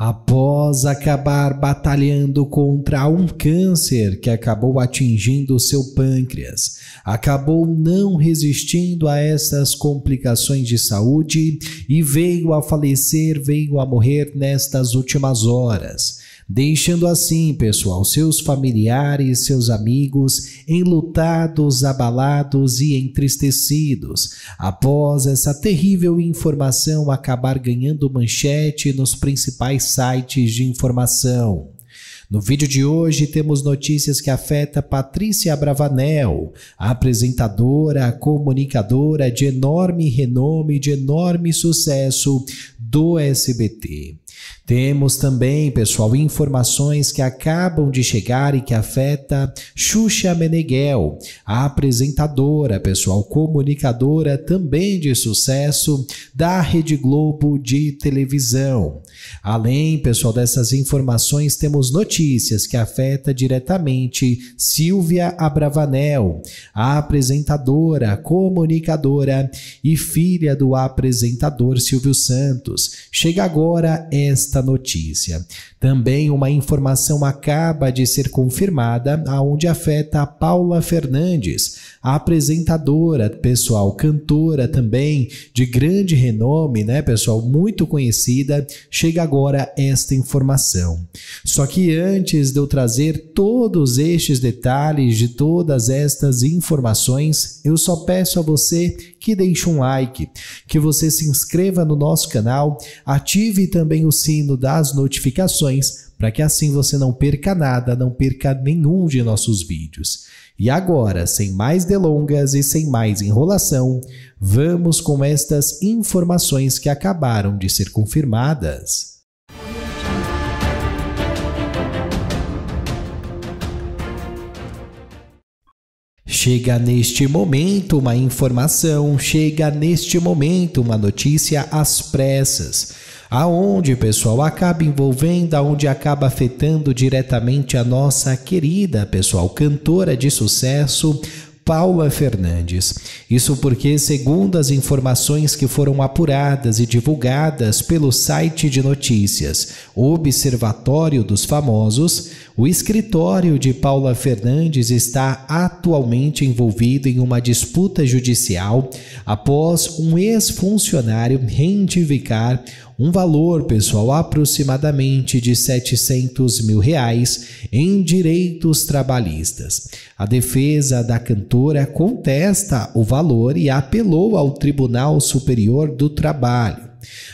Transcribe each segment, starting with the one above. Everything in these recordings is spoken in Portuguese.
Após acabar batalhando contra um câncer que acabou atingindo seu pâncreas, acabou não resistindo a essas complicações de saúde e veio a falecer, veio a morrer nestas últimas horas deixando assim, pessoal, seus familiares, seus amigos enlutados, abalados e entristecidos. Após essa terrível informação acabar ganhando manchete nos principais sites de informação. No vídeo de hoje temos notícias que afeta Patrícia Bravanel, apresentadora, comunicadora de enorme renome, de enorme sucesso do SBT. Temos também, pessoal, informações que acabam de chegar e que afeta Xuxa Meneghel, a apresentadora, pessoal, comunicadora também de sucesso da Rede Globo de televisão. Além, pessoal, dessas informações, temos notícias que afeta diretamente Silvia Abravanel, a apresentadora, comunicadora e filha do apresentador Silvio Santos. Chega agora é esta notícia. Também uma informação acaba de ser confirmada aonde afeta a Paula Fernandes apresentadora, pessoal, cantora também, de grande renome, né, pessoal, muito conhecida, chega agora esta informação. Só que antes de eu trazer todos estes detalhes de todas estas informações, eu só peço a você que deixe um like, que você se inscreva no nosso canal, ative também o sino das notificações para que assim você não perca nada, não perca nenhum de nossos vídeos. E agora, sem mais delongas e sem mais enrolação, vamos com estas informações que acabaram de ser confirmadas. Chega neste momento uma informação, chega neste momento uma notícia às pressas aonde, pessoal, acaba envolvendo, aonde acaba afetando diretamente a nossa querida, pessoal, cantora de sucesso, Paula Fernandes. Isso porque, segundo as informações que foram apuradas e divulgadas pelo site de notícias Observatório dos Famosos, o escritório de Paula Fernandes está atualmente envolvido em uma disputa judicial após um ex-funcionário reivindicar um valor pessoal aproximadamente de 700 mil reais em direitos trabalhistas. A defesa da cantora contesta o valor e apelou ao Tribunal Superior do Trabalho.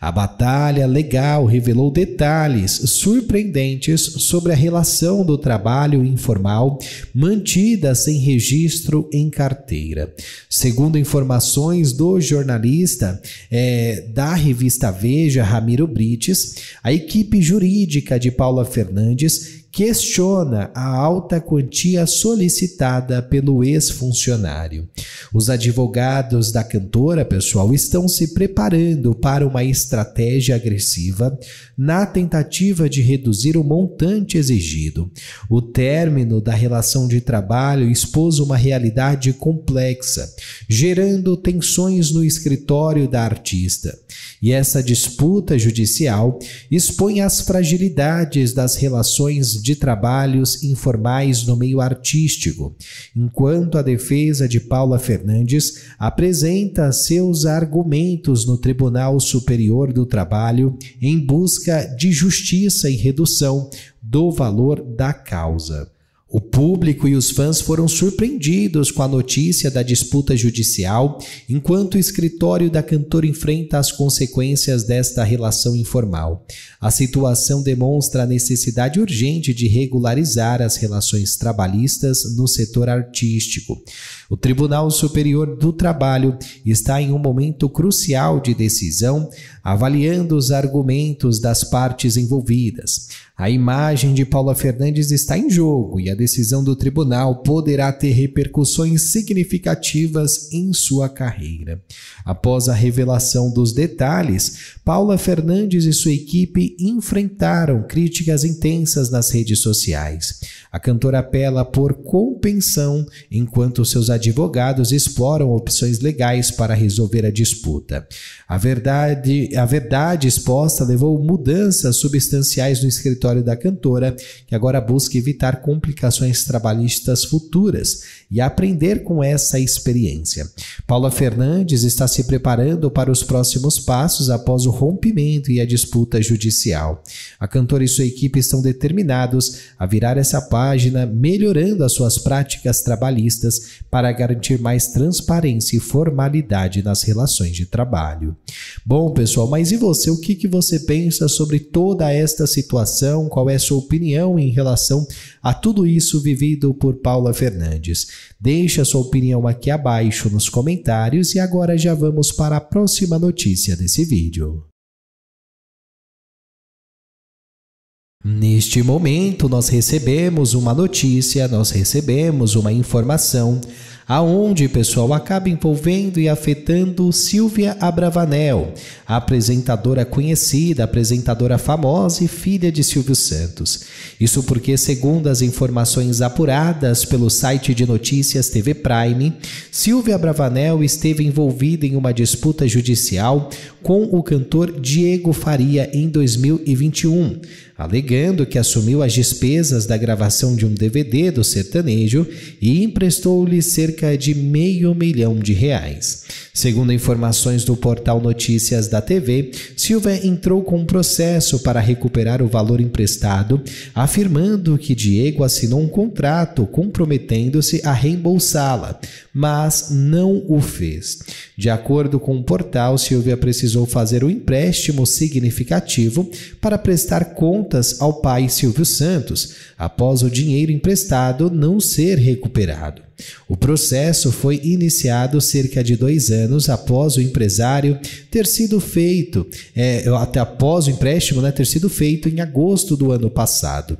A batalha legal revelou detalhes surpreendentes sobre a relação do trabalho informal mantida sem registro em carteira. Segundo informações do jornalista é, da revista Veja, Ramiro Brites, a equipe jurídica de Paula Fernandes questiona a alta quantia solicitada pelo ex-funcionário. Os advogados da cantora, pessoal, estão se preparando para uma estratégia agressiva na tentativa de reduzir o montante exigido. O término da relação de trabalho expôs uma realidade complexa, gerando tensões no escritório da artista. E essa disputa judicial expõe as fragilidades das relações de trabalhos informais no meio artístico, enquanto a defesa de Paula Fernandes apresenta seus argumentos no Tribunal Superior do Trabalho em busca de justiça e redução do valor da causa. O público e os fãs foram surpreendidos com a notícia da disputa judicial, enquanto o escritório da cantora enfrenta as consequências desta relação informal. A situação demonstra a necessidade urgente de regularizar as relações trabalhistas no setor artístico. O Tribunal Superior do Trabalho está em um momento crucial de decisão, avaliando os argumentos das partes envolvidas. A imagem de Paula Fernandes está em jogo e a decisão do tribunal poderá ter repercussões significativas em sua carreira. Após a revelação dos detalhes, Paula Fernandes e sua equipe enfrentaram críticas intensas nas redes sociais. A cantora apela por compensão enquanto seus advogados exploram opções legais para resolver a disputa. A verdade, a verdade exposta levou mudanças substanciais no escritório da cantora, que agora busca evitar complicações trabalhistas futuras e aprender com essa experiência. Paula Fernandes está se preparando para os próximos passos após o rompimento e a disputa judicial. A cantora e sua equipe estão determinados a virar essa página, melhorando as suas práticas trabalhistas para para garantir mais transparência e formalidade nas relações de trabalho. Bom, pessoal, mas e você? O que, que você pensa sobre toda esta situação? Qual é a sua opinião em relação a tudo isso vivido por Paula Fernandes? Deixe a sua opinião aqui abaixo nos comentários e agora já vamos para a próxima notícia desse vídeo. Neste momento, nós recebemos uma notícia, nós recebemos uma informação aonde, pessoal, acaba envolvendo e afetando Silvia Abravanel, apresentadora conhecida, apresentadora famosa e filha de Silvio Santos. Isso porque, segundo as informações apuradas pelo site de notícias TV Prime, Silvia Abravanel esteve envolvida em uma disputa judicial com o cantor Diego Faria em 2021, alegando que assumiu as despesas da gravação de um DVD do sertanejo e emprestou-lhe cerca cerca de meio milhão de reais. Segundo informações do portal Notícias da TV, Silva entrou com um processo para recuperar o valor emprestado, afirmando que Diego assinou um contrato comprometendo-se a reembolsá-la, mas não o fez. De acordo com o portal, Silvia precisou fazer um empréstimo significativo para prestar contas ao pai Silvio Santos, após o dinheiro emprestado não ser recuperado. O processo foi iniciado cerca de dois anos após o empresário ter sido feito, é, até após o empréstimo né, ter sido feito em agosto do ano passado.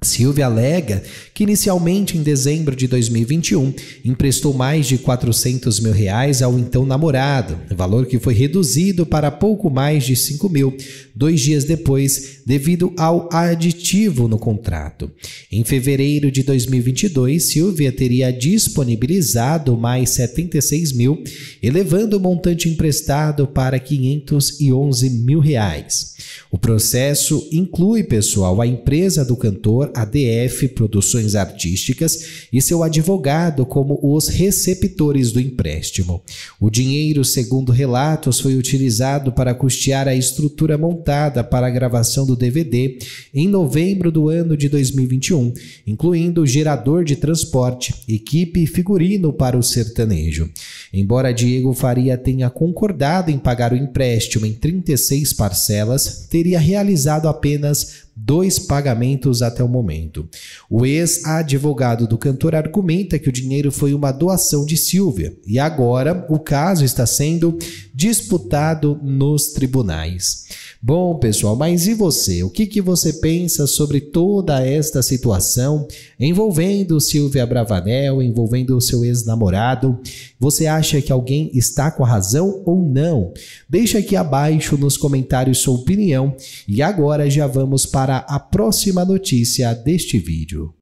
Silvia alega que inicialmente em dezembro de 2021 emprestou mais de 400 mil reais ao então namorado, valor que foi reduzido para pouco mais de 5 mil dois dias depois devido ao aditivo no contrato. Em fevereiro de 2022, Silvia teria disponibilizado mais 76 mil, elevando o montante emprestado para 511 mil reais. O processo inclui, pessoal, a empresa do cantor ADF Produções Artísticas e seu advogado como os receptores do empréstimo. O dinheiro, segundo relatos, foi utilizado para custear a estrutura montada para a gravação do DVD em novembro do ano de 2021, incluindo gerador de transporte, equipe e figurino para o sertanejo. Embora Diego Faria tenha concordado em pagar o empréstimo em 36 parcelas, teria realizado apenas dois pagamentos até o momento. O ex-advogado do cantor argumenta que o dinheiro foi uma doação de Silvia e agora o caso está sendo disputado nos tribunais. Bom, pessoal, mas e você? O que, que você pensa sobre toda esta situação envolvendo Silvia Bravanel, envolvendo o seu ex-namorado? Você acha que alguém está com a razão ou não? Deixa aqui abaixo nos comentários sua opinião e agora já vamos para a próxima notícia deste vídeo.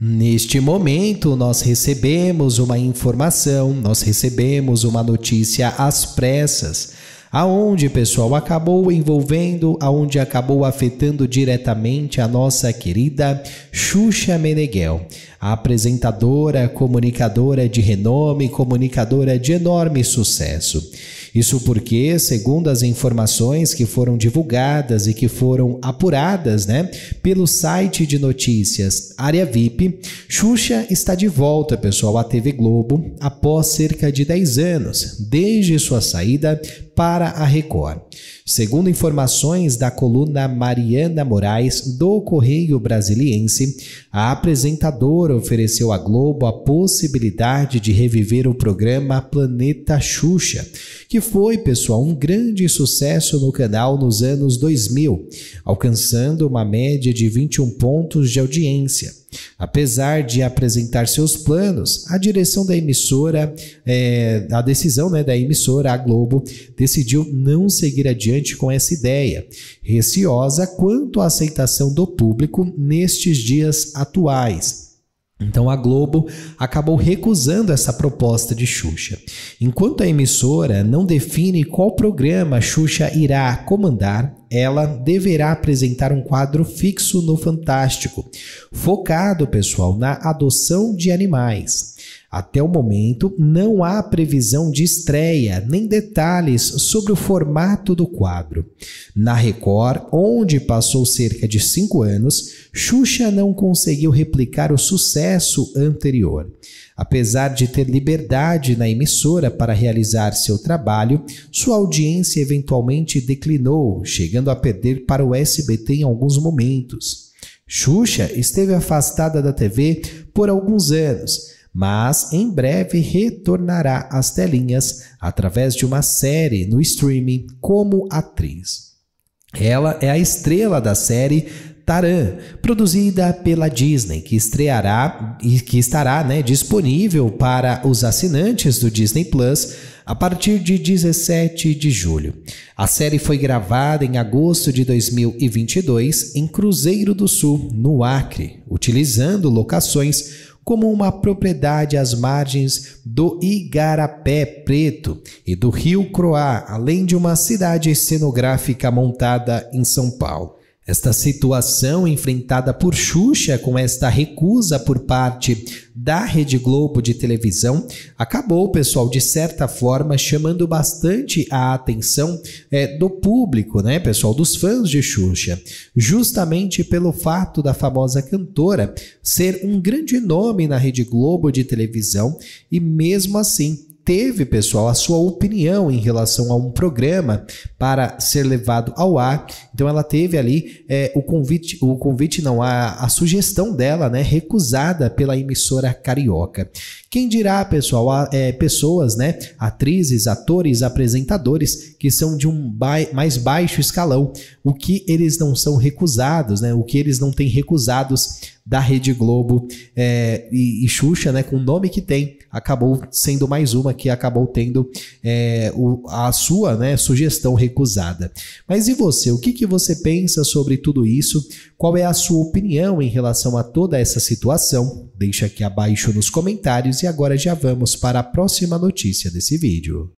Neste momento, nós recebemos uma informação, nós recebemos uma notícia às pressas, aonde, pessoal, acabou envolvendo, aonde acabou afetando diretamente a nossa querida Xuxa Meneghel a apresentadora, comunicadora de renome, comunicadora de enorme sucesso. Isso porque, segundo as informações que foram divulgadas e que foram apuradas né, pelo site de notícias Área VIP, Xuxa está de volta, pessoal, à TV Globo após cerca de 10 anos, desde sua saída para a Record. Segundo informações da coluna Mariana Moraes, do Correio Brasiliense, a apresentadora ofereceu à Globo a possibilidade de reviver o programa Planeta Xuxa, que foi, pessoal, um grande sucesso no canal nos anos 2000, alcançando uma média de 21 pontos de audiência. Apesar de apresentar seus planos, a direção da emissora, é, a decisão né, da emissora, a Globo, decidiu não seguir adiante com essa ideia, receosa quanto à aceitação do público nestes dias atuais. Então a Globo acabou recusando essa proposta de Xuxa. Enquanto a emissora não define qual programa Xuxa irá comandar, ela deverá apresentar um quadro fixo no Fantástico, focado, pessoal, na adoção de animais. Até o momento, não há previsão de estreia nem detalhes sobre o formato do quadro. Na Record, onde passou cerca de cinco anos, Xuxa não conseguiu replicar o sucesso anterior. Apesar de ter liberdade na emissora para realizar seu trabalho, sua audiência eventualmente declinou, chegando a perder para o SBT em alguns momentos. Xuxa esteve afastada da TV por alguns anos, mas em breve retornará às telinhas através de uma série no streaming como atriz. Ela é a estrela da série Taran, produzida pela Disney, que estreará e que estará né, disponível para os assinantes do Disney Plus a partir de 17 de julho. A série foi gravada em agosto de 2022 em Cruzeiro do Sul, no Acre, utilizando locações como uma propriedade às margens do Igarapé Preto e do Rio Croá, além de uma cidade cenográfica montada em São Paulo. Esta situação enfrentada por Xuxa com esta recusa por parte da Rede Globo de televisão acabou, pessoal, de certa forma chamando bastante a atenção é, do público, né, pessoal, dos fãs de Xuxa, justamente pelo fato da famosa cantora ser um grande nome na Rede Globo de televisão e mesmo assim teve, pessoal, a sua opinião em relação a um programa para ser levado ao ar. Então ela teve ali é, o convite, o convite não, a, a sugestão dela, né, recusada pela emissora carioca. Quem dirá, pessoal, a, é, pessoas, né, atrizes, atores, apresentadores que são de um mais baixo escalão, o que eles não são recusados, né, o que eles não têm recusados da Rede Globo é, e, e Xuxa, né, com o nome que tem, acabou sendo mais uma que acabou tendo é, o, a sua né, sugestão recusada. Mas e você? O que, que você pensa sobre tudo isso? Qual é a sua opinião em relação a toda essa situação? Deixa aqui abaixo nos comentários e agora já vamos para a próxima notícia desse vídeo.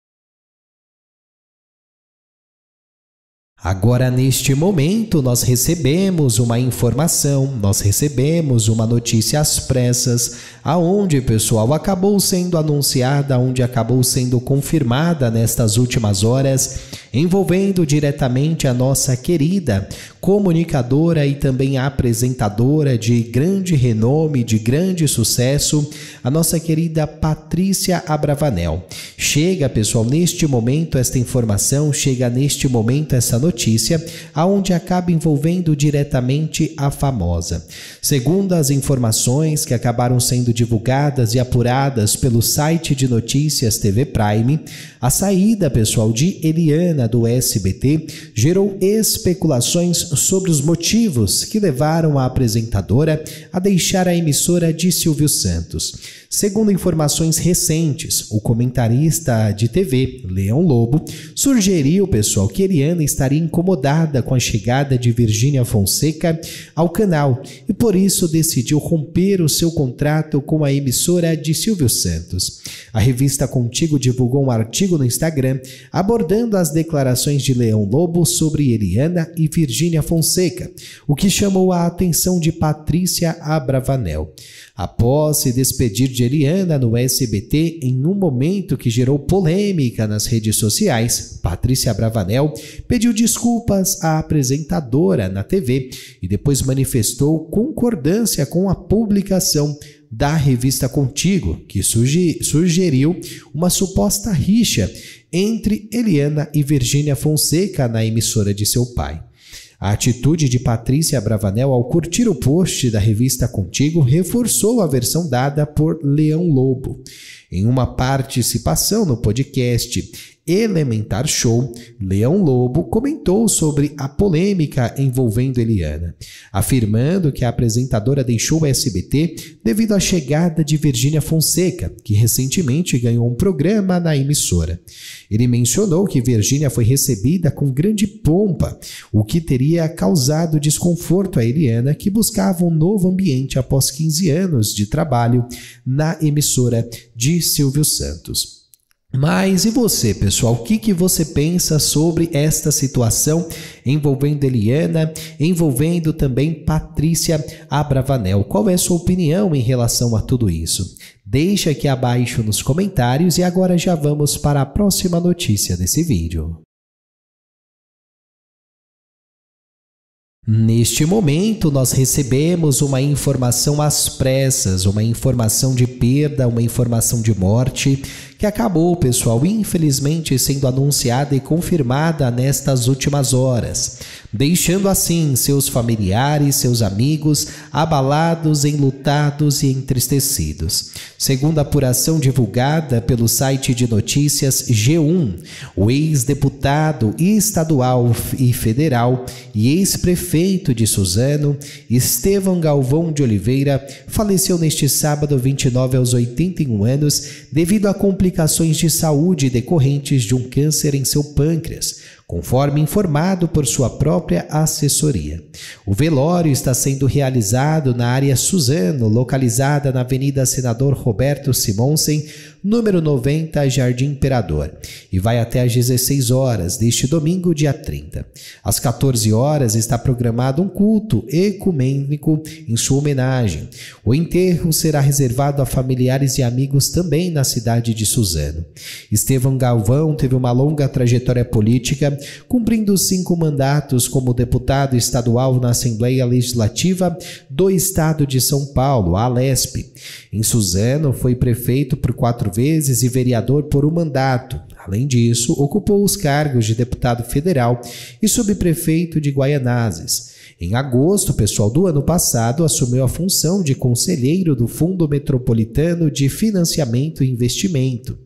Agora, neste momento, nós recebemos uma informação, nós recebemos uma notícia às pressas, aonde, pessoal, acabou sendo anunciada, onde acabou sendo confirmada nestas últimas horas envolvendo diretamente a nossa querida comunicadora e também apresentadora de grande renome, de grande sucesso, a nossa querida Patrícia Abravanel. Chega, pessoal, neste momento esta informação, chega neste momento essa notícia, aonde acaba envolvendo diretamente a famosa. Segundo as informações que acabaram sendo divulgadas e apuradas pelo site de notícias TV Prime, a saída, pessoal, de Eliana do SBT gerou especulações sobre os motivos que levaram a apresentadora a deixar a emissora de Silvio Santos. Segundo informações recentes, o comentarista de TV, Leão Lobo, sugeriu, pessoal, que Eliana estaria incomodada com a chegada de Virgínia Fonseca ao canal e por isso decidiu romper o seu contrato com a emissora de Silvio Santos. A revista Contigo divulgou um artigo no Instagram abordando as declarações de Leão Lobo sobre Eliana e Virgínia Fonseca, o que chamou a atenção de Patrícia Abravanel. Após se despedir de Eliana no SBT em um momento que gerou polêmica nas redes sociais, Patrícia Bravanel pediu desculpas à apresentadora na TV e depois manifestou concordância com a publicação da revista Contigo, que sugeriu uma suposta rixa entre Eliana e Virgínia Fonseca na emissora de seu pai. A atitude de Patrícia Bravanel ao curtir o post da revista Contigo reforçou a versão dada por Leão Lobo. Em uma participação no podcast Elementar Show, Leão Lobo comentou sobre a polêmica envolvendo Eliana, afirmando que a apresentadora deixou o SBT devido à chegada de Virgínia Fonseca, que recentemente ganhou um programa na emissora. Ele mencionou que Virgínia foi recebida com grande pompa, o que teria causado desconforto a Eliana, que buscava um novo ambiente após 15 anos de trabalho na emissora de Silvio Santos. Mas e você, pessoal? O que, que você pensa sobre esta situação envolvendo Eliana, envolvendo também Patrícia Abravanel? Qual é a sua opinião em relação a tudo isso? Deixa aqui abaixo nos comentários e agora já vamos para a próxima notícia desse vídeo. Neste momento, nós recebemos uma informação às pressas, uma informação de perda, uma informação de morte que acabou, pessoal, infelizmente sendo anunciada e confirmada nestas últimas horas, deixando assim seus familiares, seus amigos abalados, enlutados e entristecidos. Segundo a apuração divulgada pelo site de notícias G1, o ex-deputado estadual e federal e ex-prefeito de Suzano, Estevão Galvão de Oliveira, faleceu neste sábado 29 aos 81 anos devido a complicações complicações de saúde decorrentes de um câncer em seu pâncreas, conforme informado por sua própria assessoria. O velório está sendo realizado na área Suzano, localizada na Avenida Senador Roberto Simonsen, número 90, Jardim Imperador, e vai até às 16 horas deste domingo, dia 30. Às 14 horas está programado um culto ecumênico em sua homenagem. O enterro será reservado a familiares e amigos também na cidade de Suzano. Estevão Galvão teve uma longa trajetória política cumprindo cinco mandatos como deputado estadual na Assembleia Legislativa do Estado de São Paulo, ALESP. Em Suzano, foi prefeito por quatro vezes e vereador por um mandato. Além disso, ocupou os cargos de deputado federal e subprefeito de Guaianazes. Em agosto, o pessoal do ano passado assumiu a função de conselheiro do Fundo Metropolitano de Financiamento e Investimento.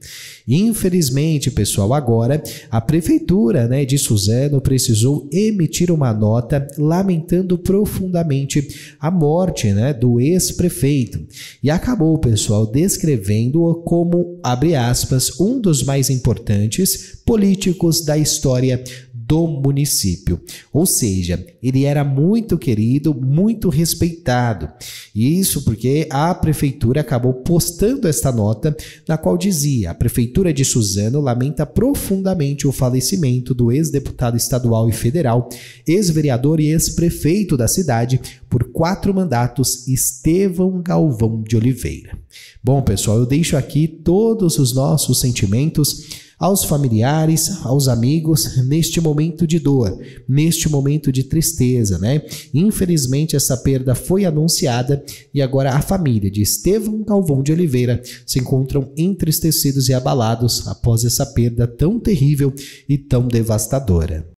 Infelizmente, pessoal, agora a prefeitura né, de Suzano precisou emitir uma nota lamentando profundamente a morte né, do ex-prefeito e acabou, pessoal, descrevendo-o como, abre aspas, um dos mais importantes políticos da história do município. Ou seja, ele era muito querido, muito respeitado. E isso porque a prefeitura acabou postando esta nota na qual dizia: a prefeitura de Suzano lamenta profundamente o falecimento do ex-deputado estadual e federal, ex-vereador e ex-prefeito da cidade por quatro mandatos, Estevão Galvão de Oliveira. Bom, pessoal, eu deixo aqui todos os nossos sentimentos aos familiares, aos amigos, neste momento de dor, neste momento de tristeza, né? Infelizmente, essa perda foi anunciada e agora a família de Estevão Galvão de Oliveira se encontram entristecidos e abalados após essa perda tão terrível e tão devastadora.